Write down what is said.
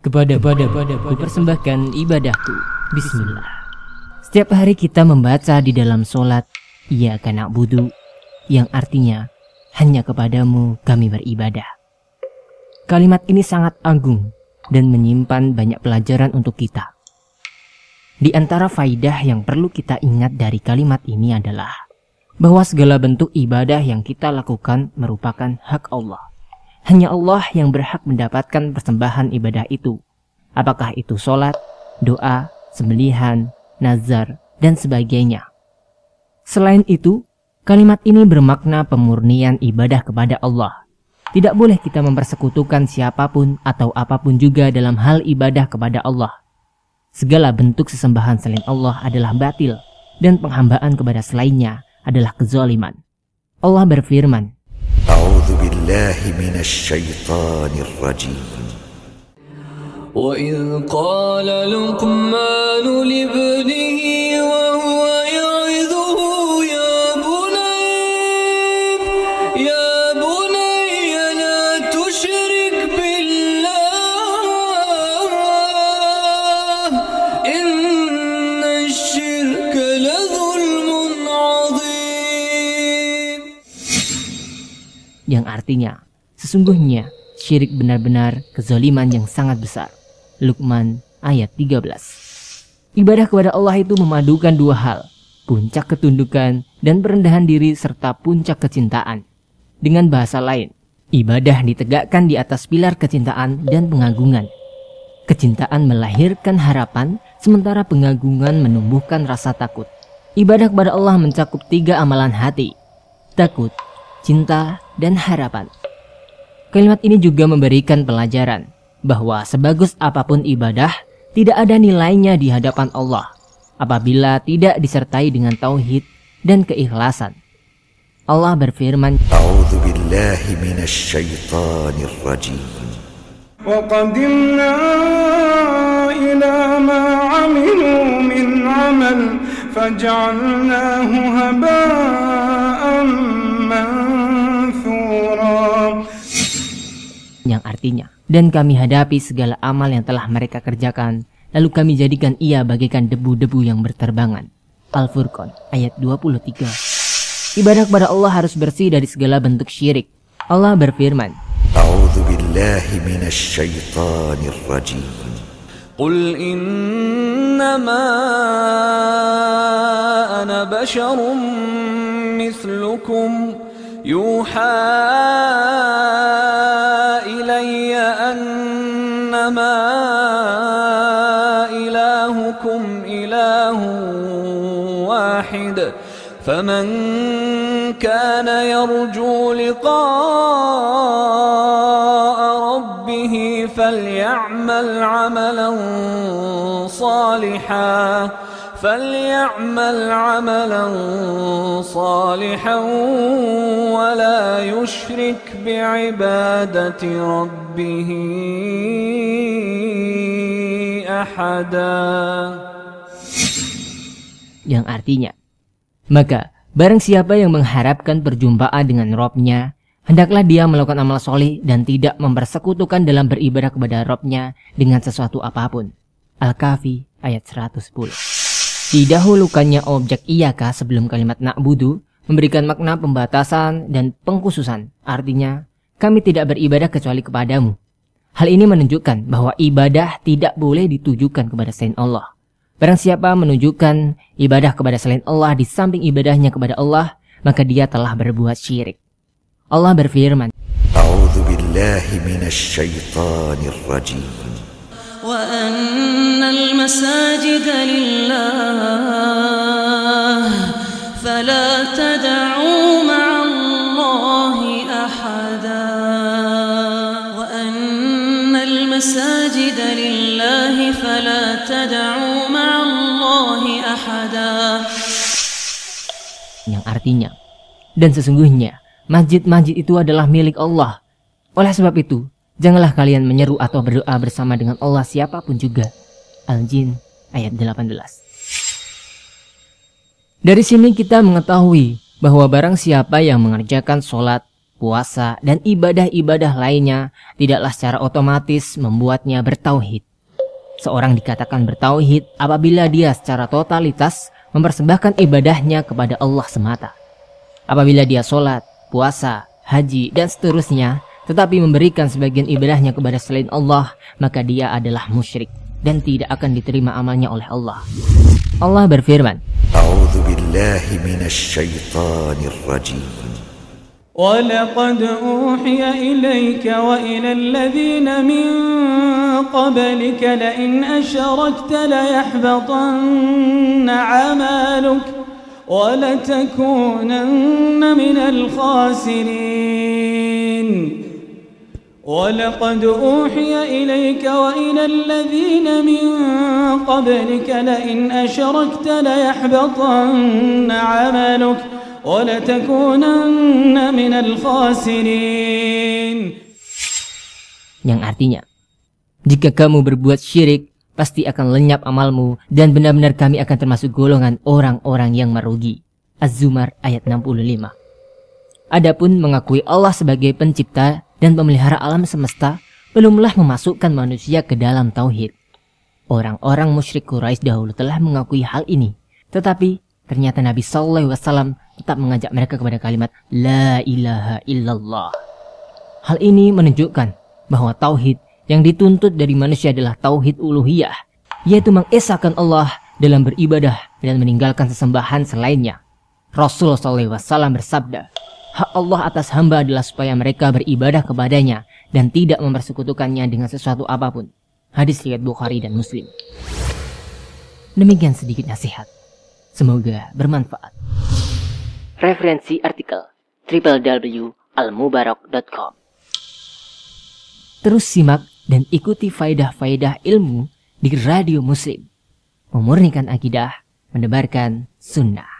Kepada pada pada ku persembahkan ibadahku. Bismillah. Setiap hari kita membaca di dalam solat, Ia kanak budu, yang artinya hanya kepadamu kami beribadah. Kalimat ini sangat agung dan menyimpan banyak pelajaran untuk kita. Di antara faidah yang perlu kita ingat dari kalimat ini adalah bahwa segala bentuk ibadah yang kita lakukan merupakan hak Allah hanya Allah yang berhak mendapatkan persembahan ibadah itu. Apakah itu sholat, doa, sembelihan, nazar, dan sebagainya. Selain itu, kalimat ini bermakna pemurnian ibadah kepada Allah. Tidak boleh kita mempersekutukan siapapun atau apapun juga dalam hal ibadah kepada Allah. Segala bentuk sesembahan selain Allah adalah batil, dan penghambaan kepada selainnya adalah kezaliman. Allah berfirman, بالله من الشيطان الرجيم وإذ قال لقمان لابنه yang artinya sesungguhnya syirik benar-benar kezaliman yang sangat besar. Luqman ayat 13. Ibadah kepada Allah itu memadukan dua hal, puncak ketundukan dan perendahan diri serta puncak kecintaan. Dengan bahasa lain, ibadah ditegakkan di atas pilar kecintaan dan pengagungan. Kecintaan melahirkan harapan, sementara pengagungan menumbuhkan rasa takut. Ibadah kepada Allah mencakup tiga amalan hati, takut, cinta, dan harapan. Kalimat ini juga memberikan pelajaran bahwa sebagus apapun ibadah, tidak ada nilainya di hadapan Allah apabila tidak disertai dengan tauhid dan keikhlasan. Allah berfirman, Wa sepertinya. Dan kami hadapi segala amal yang telah mereka kerjakan, lalu kami jadikan ia bagaikan debu-debu yang berterbangan. Al-Furqan ayat 23 Ibadah kepada Allah harus bersih dari segala bentuk syirik. Allah berfirman, billahi فمن كان يرجو لقاء ربه فليعمل عملا صالحا فليعمل عملا صالحا ولا يشرك بعبادة ربه أحدا yang artinya Maka, barang siapa yang mengharapkan perjumpaan dengan Robnya, hendaklah dia melakukan amal soleh dan tidak mempersekutukan dalam beribadah kepada Robnya dengan sesuatu apapun. Al-Kahfi ayat 110 Didahulukannya objek iyaka sebelum kalimat na'budu memberikan makna pembatasan dan pengkhususan. Artinya, kami tidak beribadah kecuali kepadamu. Hal ini menunjukkan bahwa ibadah tidak boleh ditujukan kepada selain Allah. Barang siapa menunjukkan ibadah kepada selain Allah di samping ibadahnya kepada Allah, maka dia telah berbuat syirik. Allah berfirman, billahi الله فلا تدعوا مع الله أحدا yang artinya dan sesungguhnya masjid-masjid itu adalah milik Allah oleh sebab itu janganlah kalian menyeru atau berdoa bersama dengan Allah siapapun juga Al-Jin ayat 18 dari sini kita mengetahui bahwa barang siapa yang mengerjakan sholat puasa, dan ibadah-ibadah lainnya tidaklah secara otomatis membuatnya bertauhid. Seorang dikatakan bertauhid apabila dia secara totalitas mempersembahkan ibadahnya kepada Allah semata. Apabila dia sholat, puasa, haji, dan seterusnya, tetapi memberikan sebagian ibadahnya kepada selain Allah, maka dia adalah musyrik dan tidak akan diterima amalnya oleh Allah. Allah berfirman, وَلَقَدْ أُوحِيَ إِلَيْكَ وَإِلَى الَّذِينَ مِنْ قبلك لئن أشركت ليحبطن عمالك ولتكونن من الخاسرين ولقد أوحي إليك وإلى الذين من قبلك لئن أشركت ليحبطن عملك ولتكونن من الخاسرين Yang artinya, Jika kamu berbuat syirik, pasti akan lenyap amalmu dan benar-benar kami akan termasuk golongan orang-orang yang merugi. Az-Zumar ayat 65. Adapun mengakui Allah sebagai pencipta dan pemelihara alam semesta belumlah memasukkan manusia ke dalam tauhid. Orang-orang musyrik Quraisy dahulu telah mengakui hal ini, tetapi ternyata Nabi Sallallahu Alaihi Wasallam tetap mengajak mereka kepada kalimat La ilaha illallah. Hal ini menunjukkan bahwa tauhid yang dituntut dari manusia adalah tauhid uluhiyah, yaitu mengesahkan Allah dalam beribadah dan meninggalkan sesembahan selainnya. Rasul SAW bersabda, Hak Allah atas hamba adalah supaya mereka beribadah kepadanya dan tidak mempersekutukannya dengan sesuatu apapun. Hadis riwayat Bukhari dan Muslim. Demikian sedikit nasihat. Semoga bermanfaat. Referensi artikel www.almubarok.com Terus simak dan ikuti faidah-faidah ilmu di Radio Muslim. Memurnikan akidah, mendebarkan sunnah.